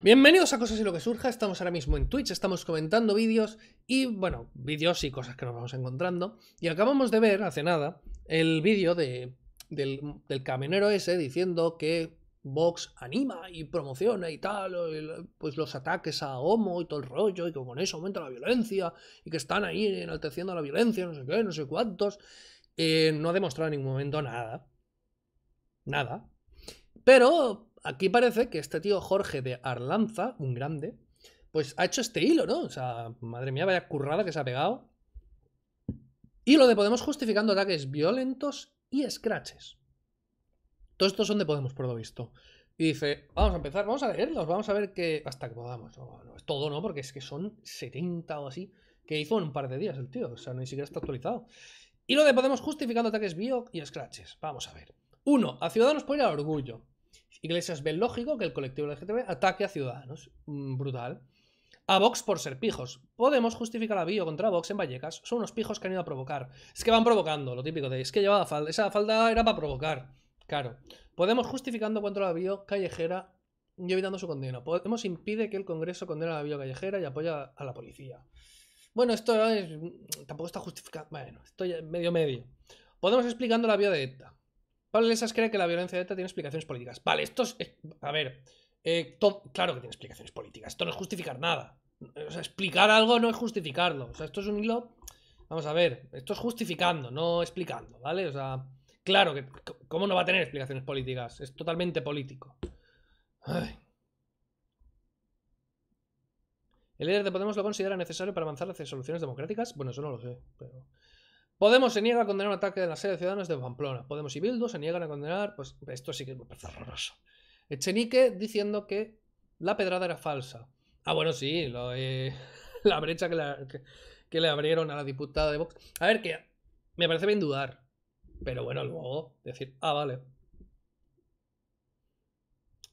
Bienvenidos a Cosas y lo que surja, estamos ahora mismo en Twitch, estamos comentando vídeos y, bueno, vídeos y cosas que nos vamos encontrando. Y acabamos de ver, hace nada, el vídeo de, del, del, camionero ese diciendo que Vox anima y promociona y tal, pues los ataques a Homo y todo el rollo, y que con eso aumenta la violencia, y que están ahí enalteciendo la violencia, no sé qué, no sé cuántos. Eh, no ha demostrado en ningún momento nada. Nada. Pero aquí parece que este tío Jorge de Arlanza, un grande, pues ha hecho este hilo, ¿no? O sea, madre mía, vaya currada que se ha pegado. Y lo de Podemos justificando ataques violentos y scratches. Todos estos son de Podemos, por lo visto. Y dice, vamos a empezar, vamos a leerlos, vamos a ver qué. hasta que podamos. es todo, ¿no? Porque es que son 70 o así, que hizo en un par de días el tío, o sea, ni siquiera está actualizado. Y lo de Podemos justificando ataques bio y scratches. Vamos a ver. Uno, a Ciudadanos por el orgullo. Iglesias ve lógico que el colectivo LGTB ataque a Ciudadanos. Mm, brutal. A Vox por ser pijos. Podemos justificar la Bio contra Vox en Vallecas. Son unos pijos que han ido a provocar. Es que van provocando, lo típico de. Es que llevaba falda. Esa falda era para provocar. Claro. Podemos justificando contra la Bio callejera y evitando su condena. Podemos impide que el Congreso condena la Bio callejera y apoya a la policía. Bueno, esto mm, tampoco está justificado. Bueno, estoy medio medio. Podemos explicando la vía de ETA. Pablo cree que la violencia de ETA tiene explicaciones políticas. Vale, esto es... a ver, eh, claro que tiene explicaciones políticas. Esto no es justificar nada. O sea, explicar algo no es justificarlo. O sea, esto es un hilo... Vamos a ver, esto es justificando, no explicando, ¿vale? O sea, claro que... ¿Cómo no va a tener explicaciones políticas? Es totalmente político. ¿El líder de Podemos lo considera necesario para avanzar hacia soluciones democráticas? Bueno, eso no lo sé, pero... Podemos se niega a condenar un ataque de la sede de Ciudadanos de Pamplona. Podemos y Bildu se niegan a condenar, pues esto sí que es horroroso. Echenique diciendo que la pedrada era falsa. Ah, bueno, sí, eh, la brecha que, la, le abrieron a la diputada de Vox. A ver, que me parece bien dudar, pero bueno, luego decir, ah, vale.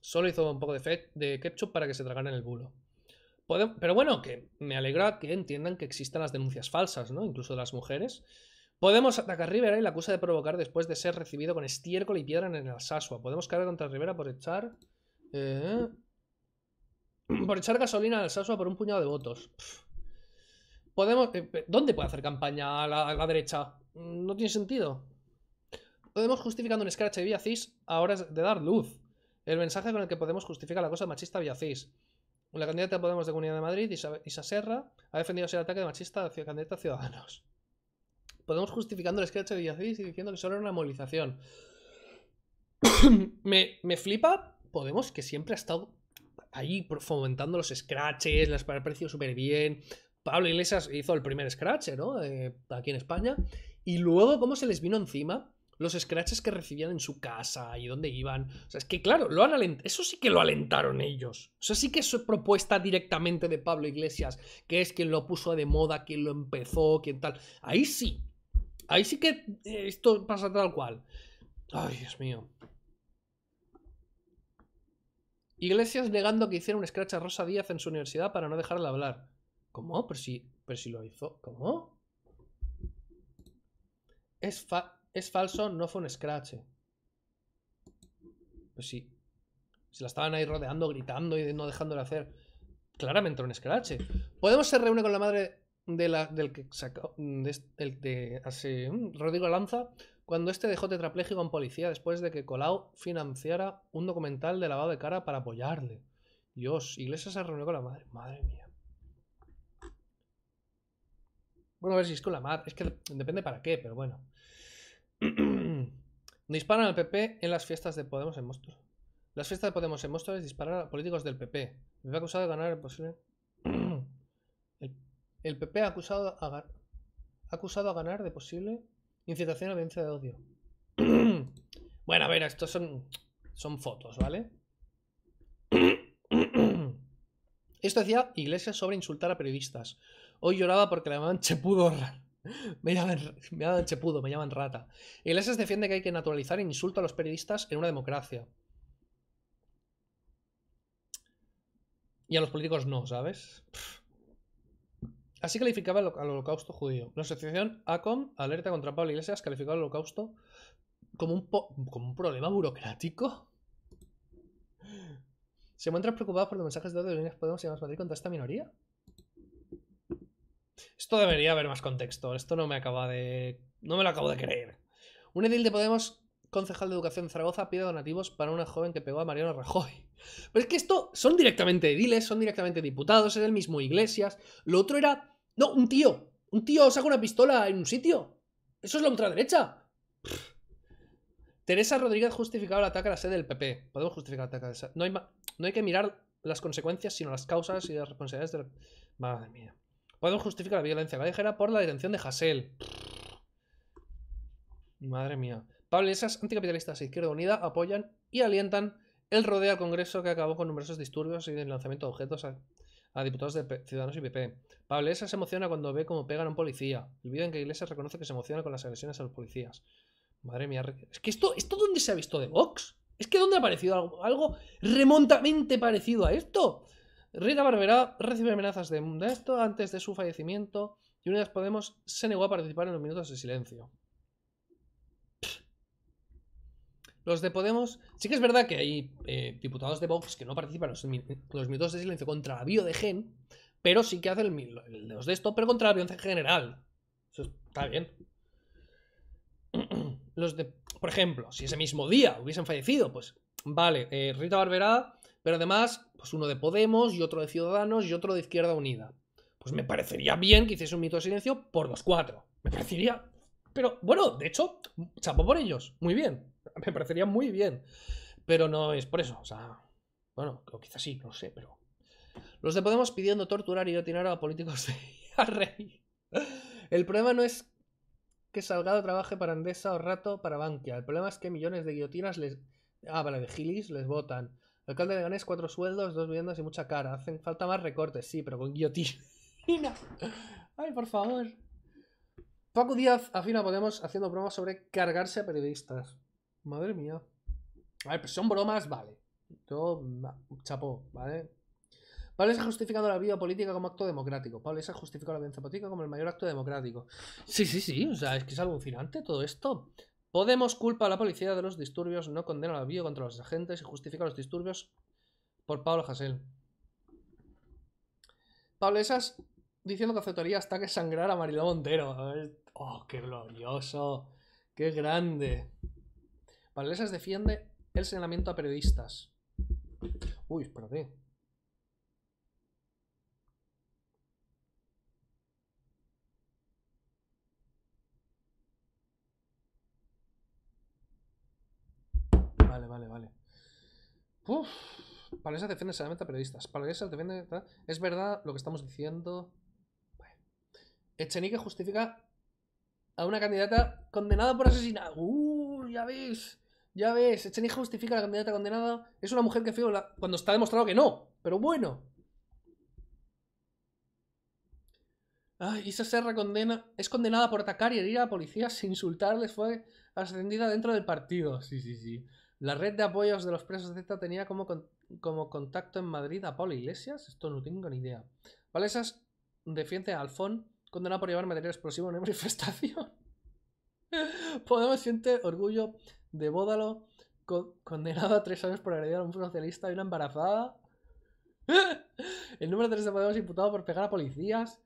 Solo hizo un poco de, de ketchup para que se tragaran el bulo. pero bueno, que me alegra que entiendan que existan las denuncias falsas, ¿no? Incluso de las mujeres. Podemos atacar Rivera y la acusa de provocar después de ser recibido con estiércol y piedra en el Alsasua. Podemos caer contra Rivera por echar... Eh, por echar gasolina al Alsasua por un puñado de votos. Podemos... Eh, ¿Dónde puede hacer campaña a la, derecha? No tiene sentido. Podemos justificando un escarache de cis ahora es de dar luz. El mensaje con el que podemos justificar la cosa machista cis. La candidata Podemos de Comunidad de Madrid, y Serra, ha defendido ese ataque de machista hacia candidata Ciudadanos. Podemos justificando el scratch de y diciendo que solo era una movilización. me, flipa Podemos, que siempre ha estado ahí fomentando los scratches, las el precio súper bien. Pablo Iglesias hizo el primer scratch, ¿no? Eh, aquí en España. Y luego, cómo se les vino encima los scratches que recibían en su casa y dónde iban. O sea, es que claro, lo han eso sí que lo alentaron ellos. Eso sí que es propuesta directamente de Pablo Iglesias, que es quien lo puso de moda, quien lo empezó, quien tal. Ahí sí. Ahí sí que eh, esto pasa tal cual. Ay, Dios mío. Iglesias negando que hiciera un scratch a Rosa Díaz en su universidad para no dejarla hablar. ¿Cómo? Pero si, pero si lo hizo. ¿Cómo? Es, es falso, no fue un scratch. Pues sí. Se la estaban ahí rodeando, gritando y no dejándole hacer. Claramente un scratch. Podemos se reúne con la madre de la, del que sacó, mm, el hace, mm, Rodrigo Lanza, cuando este dejó tetrapléjico con policía después de que Colau financiara un documental de lavado de cara para apoyarle. Dios, Iglesias se reunió con la madre. Madre mía. Bueno, a ver si es con la madre. Es que depende para qué, pero bueno. Disparan al PP en las fiestas de Podemos en monstruo Las fiestas de Podemos en es disparar a políticos del PP. Me va acusado de ganar el posible. El PP ha acusado a, acusado a ganar de posible incitación a violencia de odio. bueno, a ver, estos son, son fotos, ¿vale? Esto decía Iglesias sobre insultar a periodistas. Hoy lloraba porque la llamaban chepudo. Me llaman, me llaman chepudo, me llaman rata. Iglesias defiende que hay que naturalizar el insulto a los periodistas en una democracia. Y a los políticos no, ¿sabes? Así calificaba al holocausto judío. La asociación ACOM, Alerta contra Pablo Iglesias, calificaba al holocausto como un, un problema burocrático. ¿Se muestra preocupado por los mensajes de odio de Podemos y Más Madrid contra esta minoría? Esto debería haber más contexto. Esto no me acaba de. No me lo acabo de creer. Un edil de Podemos, concejal de Educación de Zaragoza, pide donativos para una joven que pegó a Mariano Rajoy. Pero es que esto son directamente ediles, son directamente diputados, es el mismo Iglesias. Lo otro era no, un tío. Un tío saca una pistola en un sitio. Eso es la ultraderecha. Teresa Rodríguez justificaba el ataque a la sede del PP. Podemos justificar el ataque a esa. No hay, que mirar las consecuencias, sino las causas y las responsabilidades de Madre mía. Podemos justificar la violencia callejera por la detención de Hassel. Madre mía. Pablo esas anticapitalistas de Izquierda Unida apoyan y alientan el rodeo al Congreso que acabó con numerosos disturbios y el lanzamiento de objetos a a diputados de Ciudadanos y PP. Pablo Iglesias se emociona cuando ve cómo pegan a un policía. El vídeo en que Iglesias reconoce que se emociona con las agresiones a los policías. Madre mía, es que esto, ¿esto dónde se ha visto de Vox? Es que ¿dónde ha aparecido algo, remontamente parecido a esto? Rita Barberá recibe amenazas de, de esto antes de su fallecimiento y Unidas Podemos se negó a participar en los minutos de silencio. Los de Podemos, sí que es verdad que hay eh, diputados de Vox que no participan en los, mitos de silencio contra la bio de Gen, pero sí que hacen el, los de esto, pero contra la violencia en general. Eso está bien. Los de, por ejemplo, si ese mismo día hubiesen fallecido, pues vale, eh, Rita Barberá, pero además, pues uno de Podemos y otro de Ciudadanos y otro de Izquierda Unida. Pues me parecería bien que hiciese un mito de silencio por los cuatro. Me parecería. Pero bueno, de hecho, chapo por ellos. Muy bien. Me parecería muy bien. Pero no es por eso. O sea, bueno, quizás sí, no sé, pero. Los de Podemos pidiendo torturar y guillotinar a políticos de Rey. El problema no es que Salgado trabaje para Andesa o Rato para Bankia. El problema es que millones de guillotinas les. Ah, vale, de gilis les votan. Alcalde de Ganés, cuatro sueldos, dos viviendas y mucha cara. Hacen falta más recortes, sí, pero con guillotina. Ay, por favor. Paco Díaz afina Podemos haciendo bromas sobre cargarse a periodistas. Madre mía. A ver, pues son bromas, vale. Todo chapó, ¿vale? Pablo ha justificado la vida política como acto democrático. Pablo ha justificado la violencia política como el mayor acto democrático. Sí, sí, sí. O sea, es que es alucinante todo esto. Podemos culpa a la policía de los disturbios, no condena la vida contra los agentes y justifica los disturbios por Pablo Hasél. Pablo Esas diciendo que aceptaría hasta que sangrar a Mariló Montero. Oh, qué glorioso. Qué grande se defiende el señalamiento a periodistas. Uy, espérate. Vale, vale, vale. Uf. Palesas defiende el señalamiento a periodistas. Palesas defiende. Es verdad lo que estamos diciendo. Echenique justifica a una candidata condenada por asesinato. Uy, Ya veis. Ya ves, Echenique justifica a la candidata condenada. Es una mujer que fiola cuando está demostrado que no. Pero bueno. Ay, esa Serra condena, es condenada por atacar y herir a policías e insultarles. Fue ascendida dentro del partido. Sí, sí, sí. La red de apoyos de los presos de Z tenía como, como contacto en Madrid a Paula Iglesias. Esto no tengo ni idea. Vale, esas defiende a Alfón, Condenada por llevar material explosivo en una manifestación. Podemos siente orgullo de Bódalo, condenado a tres años por agredir a un socialista y una embarazada. El número 3 de Podemos imputado por pegar a policías.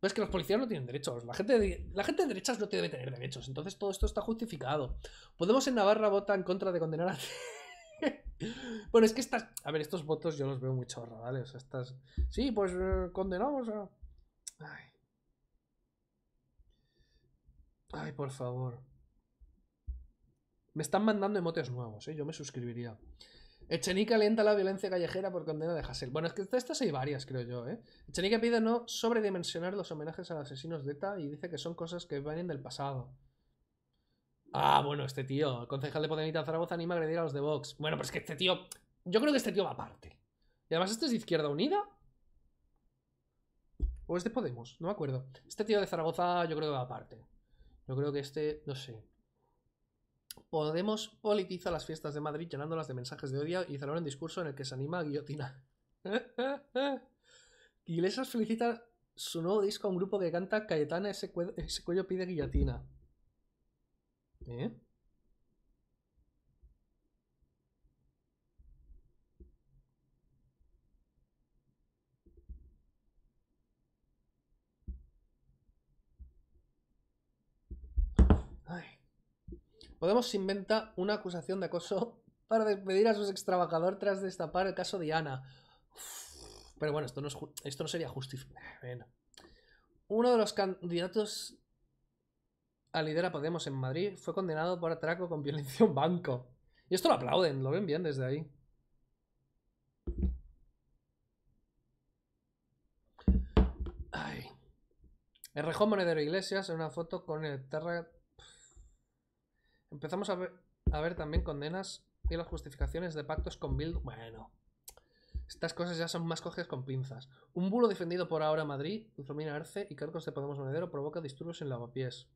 Pues que los policías no tienen derechos. La gente, de, la gente de derechas no debe tener derechos. Entonces todo esto está justificado. Podemos en Navarra votar en contra de condenar a. bueno, es que estas. A ver, estos votos yo los veo muy chorra, estas. Sí, pues eh, condenamos a. Ay. Ay, por favor. Me están mandando emotes nuevos, ¿eh? yo me suscribiría. Echenique alienta la violencia callejera por condena de Hassel. Bueno, es que estas hay varias, creo yo, ¿eh? Echenique pide no sobredimensionar los homenajes a los asesinos de ETA y dice que son cosas que vienen del pasado. Ah, bueno, este tío. El concejal de Podemita Zaragoza anima a agredir a los de Vox. Bueno, pero es que este tío. Yo creo que este tío va aparte. Y además, este es de Izquierda Unida. ¿O es de Podemos? No me acuerdo. Este tío de Zaragoza, yo creo que va aparte. Yo creo que este. No sé. Podemos politizar las fiestas de Madrid llenándolas de mensajes de odio y cerrar un discurso en el que se anima a guillotina. Iglesias felicita su nuevo disco a un grupo que canta Cayetana, ese, ese cuello pide guillotina. ¿Eh? Podemos inventa una acusación de acoso para despedir a sus extrabajador tras destapar el caso de Ana. pero bueno, esto no, esto no sería justificado. Uno de los candidatos a lidera Podemos en Madrid fue condenado por atraco con violencia en banco. Y esto lo aplauden, lo ven bien desde ahí. Ay. El rejón monedero Iglesias en una foto con el terra Empezamos a ver, también condenas y las justificaciones de pactos con Bildu. Bueno, estas cosas ya son más coges con pinzas. Un bulo defendido por ahora Madrid, ultramina Arce y cargos de Podemos Monedero provoca disturbios en lavapiés.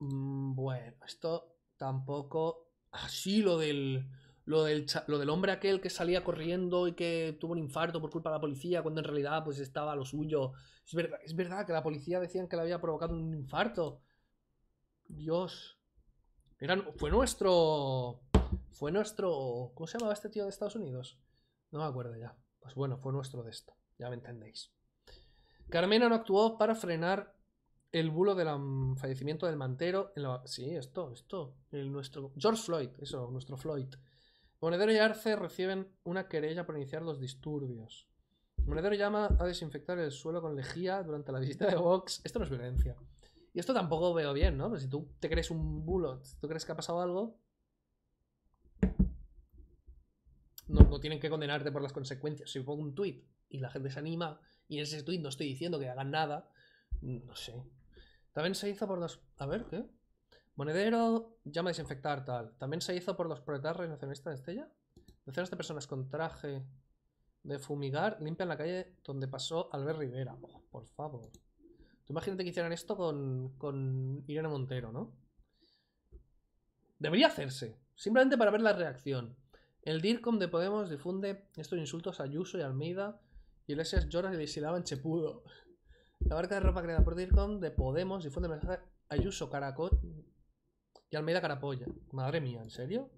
Mm, bueno, esto tampoco. Así lo del. Lo del, lo del hombre aquel que salía corriendo y que tuvo un infarto por culpa de la policía, cuando en realidad pues estaba lo suyo. es verdad que la policía decían que le había provocado un infarto. Dios fue nuestro. Fue nuestro. ¿Cómo se llamaba este tío de Estados Unidos? No me acuerdo ya. Pues bueno, fue nuestro de esto. Ya me entendéis. Carmena no actuó para frenar el bulo del fallecimiento del mantero. En sí, esto, esto. El nuestro, George Floyd, eso, nuestro Floyd. Monedero y Arce reciben una querella por iniciar los disturbios. Monedero llama a desinfectar el suelo con lejía durante la visita de Vox. Esto no es violencia. Y esto tampoco veo bien, ¿no? Pues si tú te crees un bulo, si tú crees que ha pasado algo, no, tienen que condenarte por las consecuencias. Si pongo un tuit y la gente se anima y en ese tuit no estoy diciendo que hagan nada, no sé. También se hizo por los... A ver, ¿qué? Monedero, llama a desinfectar, tal. También se hizo por los proletarios nacionalistas de Estella. Decenas de personas con traje de fumigar limpian la calle donde pasó Albert Rivera. Oh, por favor imagínate que hicieran esto con, Irene Montero, ¿no? Debería hacerse, simplemente para ver la reacción. El DIRCOM de Podemos difunde estos insultos a Ayuso y Almeida y Iglesias llora y en chepudo. La marca de ropa creada por DIRCOM de Podemos difunde mensajes a Ayuso Caracol y Almeida Carapolla. Madre mía, ¿en serio?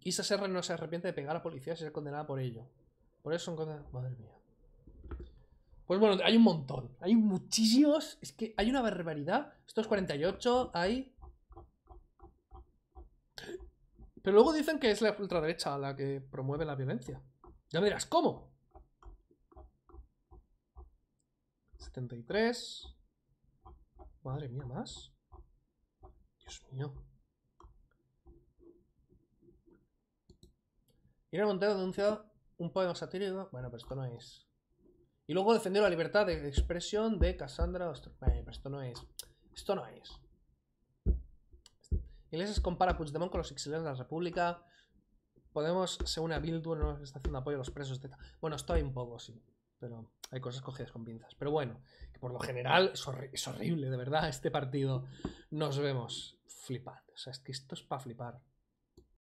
¿Quizás Serra no se arrepiente de pegar a la policía y ser condenada por ello. Por eso son cosas... Madre mía. Pues bueno, hay un montón. Hay muchísimos. Es que hay una barbaridad. Esto es 48. Hay. Pero luego dicen que es la ultraderecha la que promueve la violencia. Ya me dirás, ¿cómo? 73. Madre mía, más. Dios mío. el Montero denuncia un poema satírico. Bueno, pero esto no es. Y luego defendió la libertad de expresión de Cassandra Pero esto no es. Esto no es. Iglesias compara Puigdemont con los exiliados de la República. Podemos, según a Bildu, no está haciendo apoyo a los presos de... Bueno, estoy un poco, sí. Pero hay cosas cogidas con pinzas. Pero bueno, que por lo general es, horrible, de verdad, este partido. Nos vemos flipando. O sea, es que esto es para flipar.